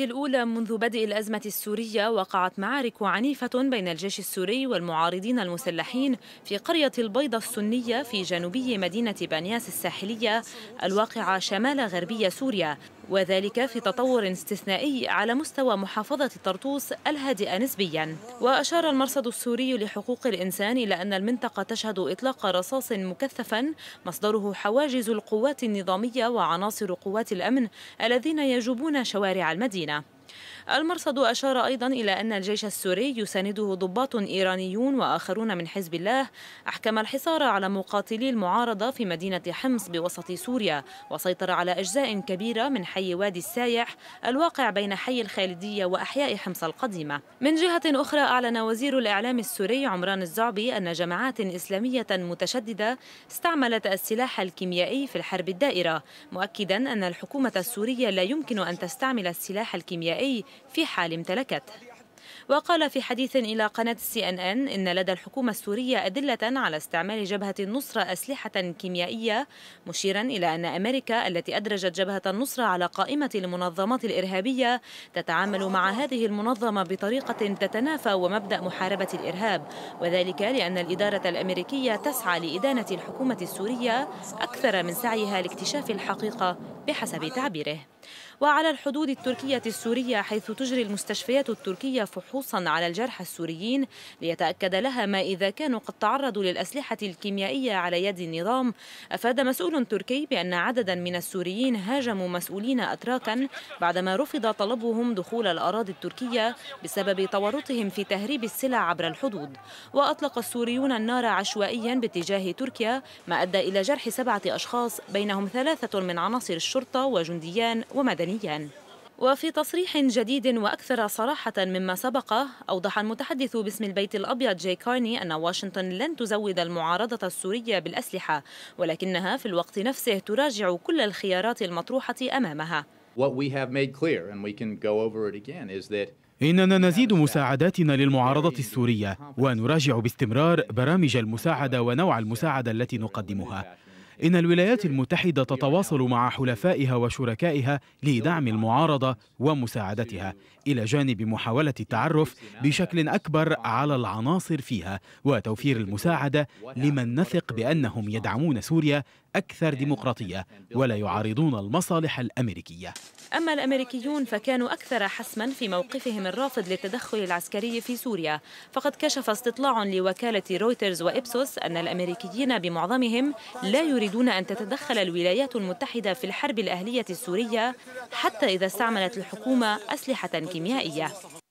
الأولى منذ بدء الأزمة السورية وقعت معارك عنيفة بين الجيش السوري والمعارضين المسلحين في قرية البيضة السنية في جنوبي مدينة بانياس الساحلية الواقعة شمال غربية سوريا وذلك في تطور استثنائي على مستوى محافظة طرطوس الهادئة نسبيا وأشار المرصد السوري لحقوق الإنسان إلى أن المنطقة تشهد إطلاق رصاص مكثفا مصدره حواجز القوات النظامية وعناصر قوات الأمن الذين يجوبون شوارع المدينة المرصد أشار أيضا إلى أن الجيش السوري يسانده ضباط إيرانيون وآخرون من حزب الله أحكم الحصار على مقاتلي المعارضة في مدينة حمص بوسط سوريا وسيطر على أجزاء كبيرة من حي وادي السايح الواقع بين حي الخالدية وأحياء حمص القديمة من جهة أخرى أعلن وزير الإعلام السوري عمران الزعبي أن جماعات إسلامية متشددة استعملت السلاح الكيميائي في الحرب الدائرة مؤكدا أن الحكومة السورية لا يمكن أن تستعمل السلاح الكيميائي في حال امتلكته وقال في حديث إلى قناة سي أن أن إن لدى الحكومة السورية أدلة على استعمال جبهة النصرة أسلحة كيميائية مشيرا إلى أن أمريكا التي أدرجت جبهة النصرة على قائمة المنظمات الإرهابية تتعامل مع هذه المنظمة بطريقة تتنافى ومبدأ محاربة الإرهاب وذلك لأن الإدارة الأمريكية تسعى لإدانة الحكومة السورية أكثر من سعيها لاكتشاف الحقيقة بحسب تعبيره وعلى الحدود التركية السورية حيث تجري المستشفيات التركية فحوصا على الجرحى السوريين ليتأكد لها ما إذا كانوا قد تعرضوا للأسلحة الكيميائية على يد النظام أفاد مسؤول تركي بأن عددا من السوريين هاجموا مسؤولين أتراكا بعدما رفض طلبهم دخول الأراضي التركية بسبب تورطهم في تهريب السلع عبر الحدود وأطلق السوريون النار عشوائيا باتجاه تركيا ما أدى إلى جرح سبعة أشخاص بينهم ثلاثة من عناصر الشرطة وجنديان ومدنيا وفي تصريح جديد وأكثر صراحة مما سبقه أوضح المتحدث باسم البيت الأبيض جاي كارني أن واشنطن لن تزود المعارضة السورية بالأسلحة ولكنها في الوقت نفسه تراجع كل الخيارات المطروحة أمامها إننا نزيد مساعداتنا للمعارضة السورية ونراجع باستمرار برامج المساعدة ونوع المساعدة التي نقدمها إن الولايات المتحدة تتواصل مع حلفائها وشركائها لدعم المعارضة ومساعدتها إلى جانب محاولة التعرف بشكل أكبر على العناصر فيها وتوفير المساعدة لمن نثق بأنهم يدعمون سوريا أكثر ديمقراطية ولا يعارضون المصالح الأمريكية أما الأمريكيون فكانوا أكثر حسما في موقفهم الرافض للتدخل العسكري في سوريا فقد كشف استطلاع لوكالة رويترز وإبسوس أن الأمريكيين بمعظمهم لا يريدون أن تتدخل الولايات المتحدة في الحرب الأهلية السورية حتى إذا استعملت الحكومة أسلحة كيميائية